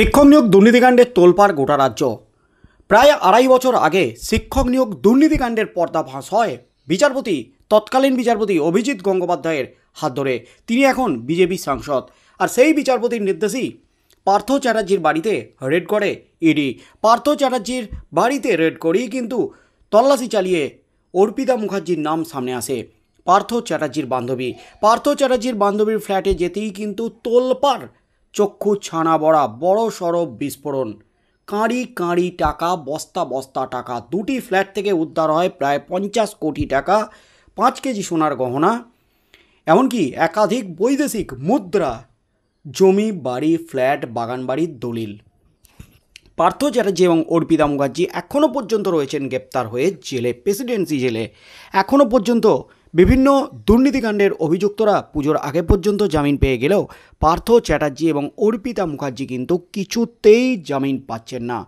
শিক্ষক নিয়োগ দুর্নীতিকাণ্ডের তোলপাড় গোটা রাজ্য প্রায় আড়াই বছর আগে শিক্ষক নিয়োগ দুর্নীতিকাণ্ডের পর্দাভাস হয় বিচারপতি তৎকালীন বিচারপতি অভিজিৎ গঙ্গোপাধ্যায়ের হাত ধরে তিনি এখন বিজেপি সাংসদ আর সেই বিচারপতির নির্দেশেই পার্থ চ্যাটার্জির বাড়িতে রেড করে ইডি পার্থ চ্যাটার্জির বাড়িতে রেড করেই কিন্তু তল্লাশি চালিয়ে অর্পিতা মুখার্জির নাম সামনে আসে পার্থ চ্যাটার্জির বান্ধবী পার্থ চ্যাটার্জির বান্ধবীর ফ্ল্যাটে যেতেই কিন্তু তোলপাড় চক্ষু ছানা বড়া বড় সড়ব বিস্ফোরণ কাঁড়ি কাঁড়ি টাকা বস্তা বস্তা টাকা দুটি ফ্ল্যাট থেকে উদ্ধার হয় প্রায় পঞ্চাশ কোটি টাকা পাঁচ কেজি সোনার গহনা এমনকি একাধিক বৈদেশিক মুদ্রা জমি বাড়ি ফ্ল্যাট বাগান বাড়ির দলিল পার্থ চ্যাটার্জি এবং অর্পিতা মুখার্জি এখনও পর্যন্ত রয়েছেন গ্রেপ্তার হয়ে জেলে প্রেসিডেন্সি জেলে এখনও পর্যন্ত বিভিন্ন দুর্নীতিকাণ্ডের অভিযুক্তরা পুজোর আগে পর্যন্ত জামিন পেয়ে গেলেও পার্থ চ্যাটার্জি এবং অর্পিতা মুখার্জি কিন্তু কিছুতেই জামিন পাচ্ছেন না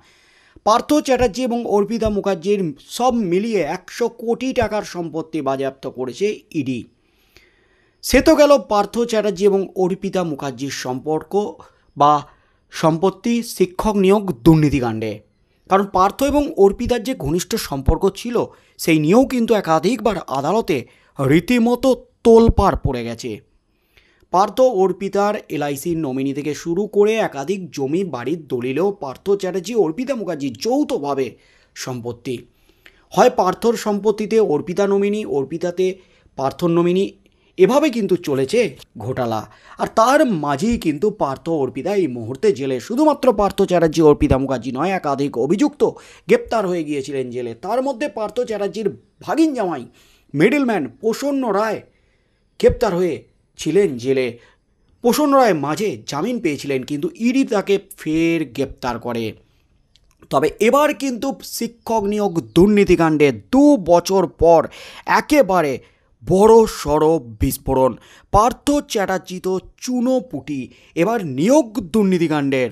পার্থ চ্যাটার্জি এবং অর্পিতা মুখার্জির সব মিলিয়ে একশো কোটি টাকার সম্পত্তি বাজেয়াপ্ত করেছে ইডি সে তো গেল পার্থ চ্যাটার্জি এবং অর্পিতা মুখার্জির সম্পর্ক বা সম্পত্তি শিক্ষক নিয়োগ দুর্নীতিকাণ্ডে কারণ পার্থ এবং অর্পিতার যে ঘনিষ্ঠ সম্পর্ক ছিল সেই নিয়েও কিন্তু একাধিকবার আদালতে রীতিমতো তোলপাড় পড়ে গেছে পার্থ অর্পিতার এলআইসির নমিনি থেকে শুরু করে একাধিক জমি বাড়ির দলিলেও পার্থ চ্যাটার্জি অর্পিতা মুখার্জি যৌথভাবে সম্পত্তি হয় পার্থর সম্পত্তিতে অর্পিতা নমিনি অর্পিতাতে পার্থর নমিনি এভাবে কিন্তু চলেছে ঘোটালা আর তার মাঝেই কিন্তু পার্থ অর্পিতা এই মুহূর্তে জেলে শুধুমাত্র পার্থ চ্যাটার্জি অর্পিতা মুখার্জি নয় একাধিক অভিযুক্ত গ্রেপ্তার হয়ে গিয়েছিলেন জেলে তার মধ্যে পার্থ চ্যাটার্জির ভাগিন জামাই মিডিলম্যান প্রসন্ন রায় গ্রেপ্তার হয়ে ছিলেন জেলে প্রসন্ন রায় মাঝে জামিন পেয়েছিলেন কিন্তু ইডি তাকে ফের গ্রেপ্তার করে তবে এবার কিন্তু শিক্ষক নিয়োগ দুর্নীতিকাণ্ডে দু বছর পর একেবারে বড় সড় বিস্ফোরণ পার্থ চ্যাটার্জি তো চুনো পুটি এবার নিয়োগ দুর্নীতিকাণ্ডের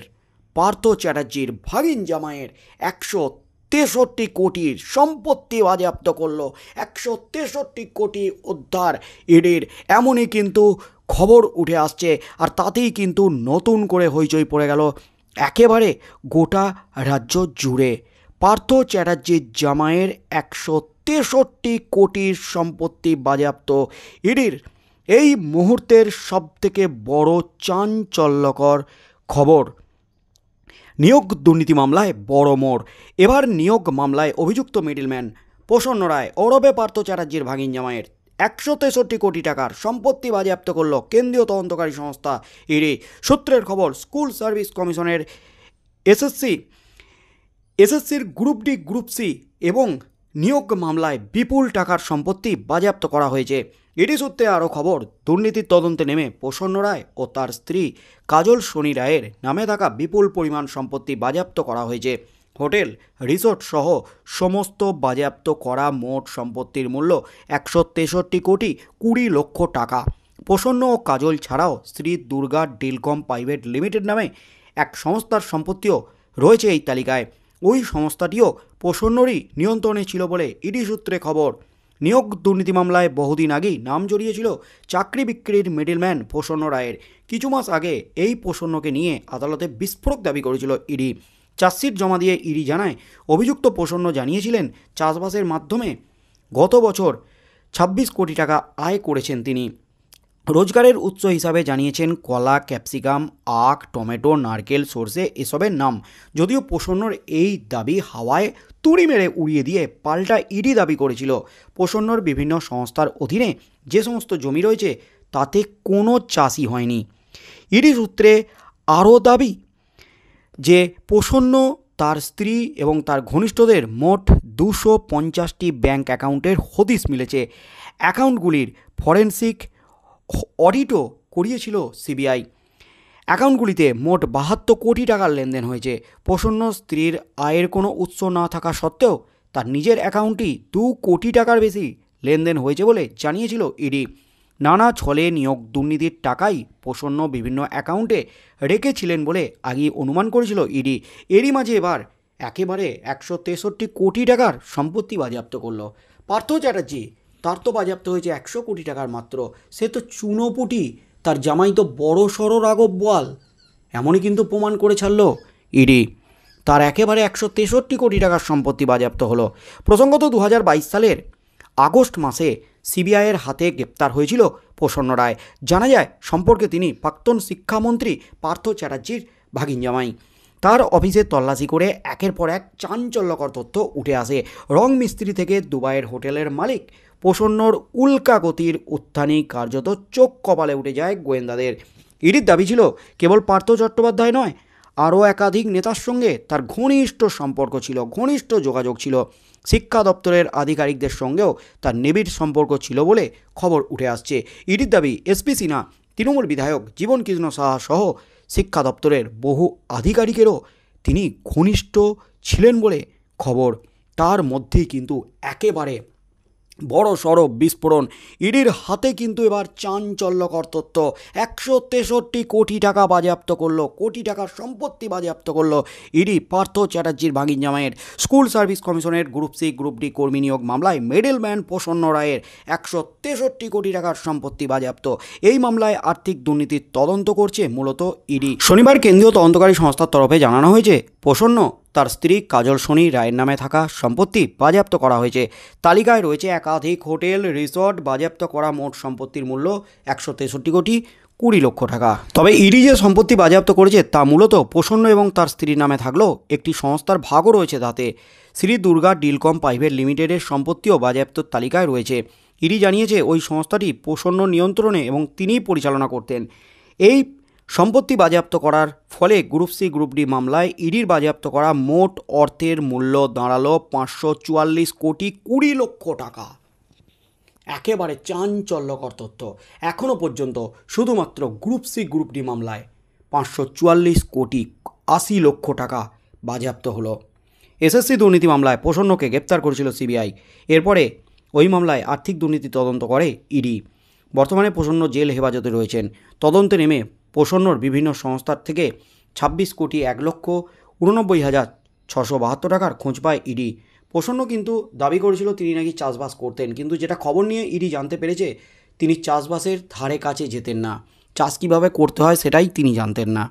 পার্থ চ্যাটার্জির ভাগিন জামাইয়ের একশো তেষট্টি কোটির সম্পত্তি বাজেয়াপ্ত করলো একশো তেষট্টি কোটি উদ্ধার ইডির এমনই কিন্তু খবর উঠে আসছে আর তাতেই কিন্তু নতুন করে হইচই পড়ে গেল একেবারে গোটা রাজ্য জুড়ে পার্থ চ্যাটার্জির জামাইয়ের একশো তেষট্টি কোটির সম্পত্তি বাজেয়াপ্ত ইডির এই মুহূর্তের সবথেকে বড় চাঞ্চল্যকর খবর নিয়োগ দুর্নীতি মামলায় বড় মোড় এবার নিয়োগ মামলায় অভিযুক্ত মিডিলম্যান প্রসন্ন রায় অরবে পার্থ চ্যাটার্জির ভাঙিন জামাইয়ের একশো তেষট্টি কোটি টাকার সম্পত্তি বাজেয়াপ্ত করল কেন্দ্রীয় তদন্তকারী সংস্থা ইডি সূত্রের খবর স্কুল সার্ভিস কমিশনের এসএসসি এসএসসির গ্রুপ ডি গ্রুপ সি এবং নিয়োগ মামলায় বিপুল টাকার সম্পত্তি বাজেয়াপ্ত করা হয়েছে ইডি সূত্রে আরও খবর দুর্নীতির তদন্তে নেমে প্রসন্ন রায় ও তার স্ত্রী কাজল সোনি রায়ের নামে থাকা বিপুল পরিমাণ সম্পত্তি বাজেয়াপ্ত করা হয়েছে হোটেল রিসোর্ট সহ সমস্ত বাজেয়াপ্ত করা মোট সম্পত্তির মূল্য একশো তেষট্টি কোটি কুড়ি লক্ষ টাকা প্রসন্ন ও কাজল ছাড়াও শ্রী দুর্গা ডিলকম প্রাইভেট লিমিটেড নামে এক সংস্থার সম্পত্তিও রয়েছে এই তালিকায় ওই সংস্থাটিও প্রসন্নরই নিয়ন্ত্রণে ছিল বলে ইডি সূত্রে খবর নিয়োগ দুর্নীতি মামলায় বহুদিন আগেই নাম জড়িয়েছিল চাকরি বিক্রির মিডিলম্যান প্রসন্ন রায়ের কিছু মাস আগে এই প্রসন্নকে নিয়ে আদালতে বিস্ফোরক দাবি করেছিল ইডি চার্জশিট জমা দিয়ে ইডি জানায় অভিযুক্ত প্রসন্ন জানিয়েছিলেন চাষবাসের মাধ্যমে গত বছর ছাব্বিশ কোটি টাকা আয় করেছেন তিনি রোজগারের উৎস হিসাবে জানিয়েছেন কলা ক্যাপসিকাম আখ টমেটো নারকেল সর্ষে এসবের নাম যদিও প্রসন্নর এই দাবি হাওয়ায় তুড়ি মেরে উড়িয়ে দিয়ে পাল্টা ইডি দাবি করেছিল প্রসন্নর বিভিন্ন সংস্থার অধীনে যে সমস্ত জমি রয়েছে তাতে কোনো চাষি হয়নি ইডি সূত্রে আরও দাবি যে প্রসন্ন তার স্ত্রী এবং তার ঘনিষ্ঠদের মোট দুশো পঞ্চাশটি ব্যাঙ্ক অ্যাকাউন্টের হদিস মিলেছে অ্যাকাউন্টগুলির ফরেন্সিক অডিটও করিয়েছিল সিবিআই অ্যাকাউন্টগুলিতে মোট বাহাত্তর কোটি টাকার লেনদেন হয়েছে প্রসন্ন স্ত্রীর আয়ের কোনো উৎস না থাকা সত্ত্বেও তার নিজের অ্যাকাউন্টটি দু কোটি টাকার বেশি লেনদেন হয়েছে বলে জানিয়েছিল ইডি নানা ছলে নিয়োগ দুর্নীতির টাকাই প্রসন্ন বিভিন্ন অ্যাকাউন্টে রেখেছিলেন বলে আগেই অনুমান করেছিল ইডি এরই মাঝে এবার একেবারে একশো তেষট্টি কোটি টাকার সম্পত্তি বাজেয়াপ্ত করল পার্থ চ্যাটার্জি তার তো বাজেয়াপ্ত হয়েছে একশো কোটি টাকার মাত্র সে তো চুনোপুটি তার জামাই তো বড় সড়ো রাগব বোয়াল এমনই কিন্তু প্রমাণ করে ছাড়ল ইডি তার একেবারে একশো তেষট্টি কোটি টাকার সম্পত্তি বাজেয়াপ্ত হলো প্রসঙ্গত দু সালের আগস্ট মাসে সিবিআইয়ের হাতে গ্রেপ্তার হয়েছিল প্রসন্ন রায় জানা যায় সম্পর্কে তিনি প্রাক্তন শিক্ষামন্ত্রী পার্থ চ্যাটার্জির ভাগিন জামাই তার অফিসে তল্লাশি করে একের পর এক চাঞ্চল্যকর তথ্য উঠে আসে রং মিস্ত্রি থেকে দুবাইয়ের হোটেলের মালিক প্রসন্নর উল্কাগতির উত্থানই কার্যত চোখ কপালে উঠে যায় গোয়েন্দাদের ইডির দাবি ছিল কেবল পার্থ চট্টোপাধ্যায় নয় আরও একাধিক নেতার সঙ্গে তার ঘনিষ্ঠ সম্পর্ক ছিল ঘনিষ্ঠ যোগাযোগ ছিল শিক্ষা দপ্তরের আধিকারিকদের সঙ্গেও তার নিবিড় সম্পর্ক ছিল বলে খবর উঠে আসছে ইডির দাবি এসপি সিনহা তৃণমূল বিধায়ক জীবন কৃষ্ণ সাহা সহ শিক্ষা দপ্তরের বহু আধিকারিকেরও তিনি ঘনিষ্ঠ ছিলেন বলে খবর তার মধ্যেই কিন্তু একেবারে বড় সড়ো বিস্ফোরণ ইডির হাতে কিন্তু এবার চাঞ্চল্যকর তত্ত্ব একশো তেষট্টি কোটি টাকা বাজেয়াপ্ত করলো কোটি টাকার সম্পত্তি বাজেয়াপ্ত করলো ইডি পার্থ চ্যাটার্জির ভাঙিন জামাইয়ের স্কুল সার্ভিস কমিশনের গ্রুপ সি গ্রুপ ডি কর্মী নিয়োগ মামলায় মিডলম্যান প্রসন্ন রায়ের একশো তেষট্টি কোটি টাকার সম্পত্তি বাজেয়াপ্ত এই মামলায় আর্থিক দুর্নীতির তদন্ত করছে মূলত ইডি শনিবার কেন্দ্রীয় তদন্তকারী সংস্থার তরফে জানানো হয়েছে প্রসন্ন তার স্ত্রী কাজল সোনি রায়ের নামে থাকা সম্পত্তি বাজেয়াপ্ত করা হয়েছে তালিকায় রয়েছে একাধিক হোটেল রিসর্ট বাজেয়াপ্ত করা মোট সম্পত্তির মূল্য একশো তেষট্টি কোটি কুড়ি লক্ষ টাকা তবে ইডি যে সম্পত্তি বাজেয়াপ্ত করেছে তা মূলত প্রসন্ন এবং তার স্ত্রীর নামে থাকলেও একটি সংস্থার ভাগও রয়েছে তাতে শ্রী দুর্গা ডিলকম প্রাইভেট লিমিটেডের সম্পত্তিও বাজেয়াপ্তর তালিকায় রয়েছে ইডি জানিয়েছে ওই সংস্থাটি প্রসন্ন নিয়ন্ত্রণে এবং তিনিই পরিচালনা করতেন এই সম্পত্তি বাজেয়াপ্ত করার ফলে গ্রুপ সি গ্রুপ ডি মামলায় ইডির বাজেয়াপ্ত করা মোট অর্থের মূল্য দাঁড়ালো পাঁচশো চুয়াল্লিশ কোটি কুড়ি লক্ষ টাকা একেবারে চাঞ্চল্যকর তথ্য এখনও পর্যন্ত শুধুমাত্র গ্রুপ সি গ্রুপ ডি মামলায় পাঁচশো চুয়াল্লিশ কোটি আশি লক্ষ টাকা বাজেয়াপ্ত হলো এসএসসি দুর্নীতি মামলায় প্রসন্নকে গ্রেপ্তার করেছিল সিবিআই এরপরে ওই মামলায় আর্থিক দুর্নীতি তদন্ত করে ইডি বর্তমানে প্রসন্ন জেল হেফাজতে রয়েছেন তদন্তে নেমে প্রসন্নর বিভিন্ন সংস্থার থেকে ২৬ কোটি এক লক্ষ উননব্বই হাজার ছশো বাহাত্তর টাকার খোঁজ পায় ইডি প্রসন্ন কিন্তু দাবি করেছিল তিনি নাকি চাষবাস করতেন কিন্তু যেটা খবর নিয়ে ইডি জানতে পেরেছে তিনি চাষবাসের ধারে কাছে যেতেন না চাষ কীভাবে করতে হয় সেটাই তিনি জানতেন না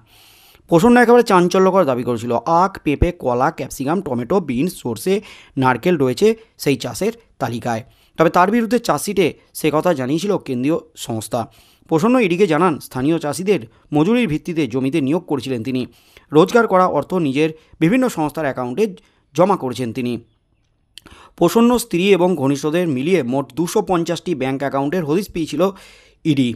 প্রসন্ন একেবারে চাঞ্চল্যকর দাবি করেছিল আখ পেঁপে কলা ক্যাপসিকাম টমেটো বিনস সর্ষে নারকেল রয়েছে সেই চাষের তালিকায় তবে তার বিরুদ্ধে চাষিটে সে কথা জানিয়েছিল কেন্দ্রীয় সংস্থা প্রসন্ন ইডিকে জানান স্থানীয় চাষিদের মজুরির ভিত্তিতে জমিতে নিয়োগ করেছিলেন তিনি রোজগার করা অর্থ নিজের বিভিন্ন সংস্থার অ্যাকাউন্টে জমা করেছেন তিনি প্রসন্ন স্ত্রী এবং ঘনিষ্ঠদের মিলিয়ে মোট দুশো পঞ্চাশটি ব্যাঙ্ক অ্যাকাউন্টের হদিস পেয়েছিল ইডি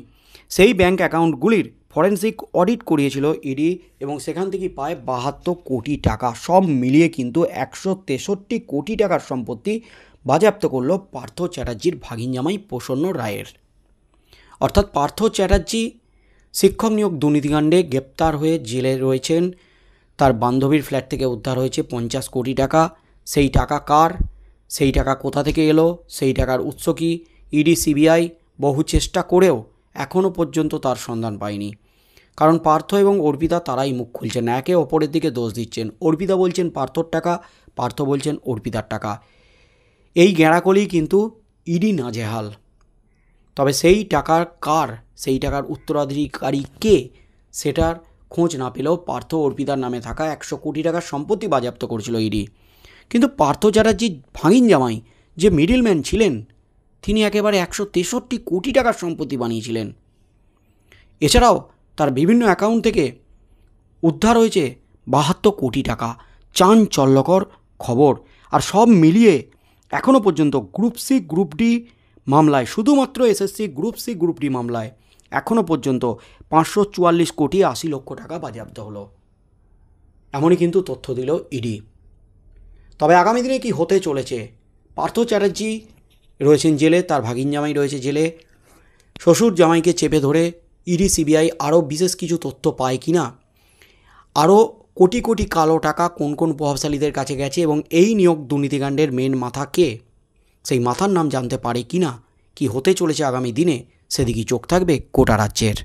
সেই ব্যাঙ্ক অ্যাকাউন্টগুলির ফরেন্সিক অডিট করিয়েছিল ইডি এবং সেখান থেকে পায় বাহাত্তর কোটি টাকা সব মিলিয়ে কিন্তু একশো তেষট্টি কোটি টাকার সম্পত্তি বাজেয়াপ্ত করল পার্থ চ্যাটার্জির ভাগিনজামাই প্রসন্ন রায়ের অর্থাৎ পার্থ চ্যাটার্জি শিক্ষক নিয়োগ দুর্নীতিকাণ্ডে গ্রেপ্তার হয়ে জেলে রয়েছেন তার বান্ধবীর ফ্ল্যাট থেকে উদ্ধার হয়েছে পঞ্চাশ কোটি টাকা সেই টাকা কার সেই টাকা কোথা থেকে এলো সেই টাকার উৎস কী ইডি সিবিআই বহু চেষ্টা করেও এখনও পর্যন্ত তার সন্ধান পায়নি কারণ পার্থ এবং অর্পিতা তারাই মুখ খুলছেন একে অপরের দিকে দোষ দিচ্ছেন অর্পিতা বলছেন পার্থর টাকা পার্থ বলছেন অর্পিতার টাকা এই গেঁড়াকলি কিন্তু ইডি নাজেহাল তবে সেই টাকার কার সেই টাকার উত্তরাধিকারী কে সেটার খোঁজ না পেলেও পার্থ অর্পিতার নামে থাকা একশো কোটি টাকার সম্পত্তি বাজেয়াপ্ত করেছিল ইডি কিন্তু পার্থ চ্যাটার্জি ভাঙিন জামাই যে মিডিলম্যান ছিলেন তিনি একেবারে একশো তেষট্টি কোটি টাকার সম্পত্তি বানিয়েছিলেন এছাড়াও তার বিভিন্ন অ্যাকাউন্ট থেকে উদ্ধার হয়েছে বাহাত্তর কোটি টাকা চাঞ্চল্যকর খবর আর সব মিলিয়ে এখনও পর্যন্ত গ্রুপ সি গ্রুপ ডি মামলায় শুধুমাত্র SSC group C group D মামলায় এখনও পর্যন্ত পাঁচশো চুয়াল্লিশ কোটি আশি লক্ষ টাকা বাজেয়াপ্ত হলো এমনই কিন্তু তথ্য দিল ইডি তবে আগামী দিনে কি হতে চলেছে পার্থ চ্যাটার্জি রয়েছেন জেলে তার ভাগিন জামাই রয়েছে জেলে শ্বশুর জামাইকে চেপে ধরে ইডি সিবিআই আরও বিশেষ কিছু তথ্য পায় কি না আরও কোটি কোটি কালো টাকা কোন কোন প্রভাবশালীদের কাছে গেছে এবং এই নিয়োগ দুর্নীতিকাণ্ডের মেন মাথা কে সেই মাথার নাম জানতে পারে কি কী হতে চলেছে আগামী দিনে সেদিকে চোখ থাকবে কোটা রাজ্যের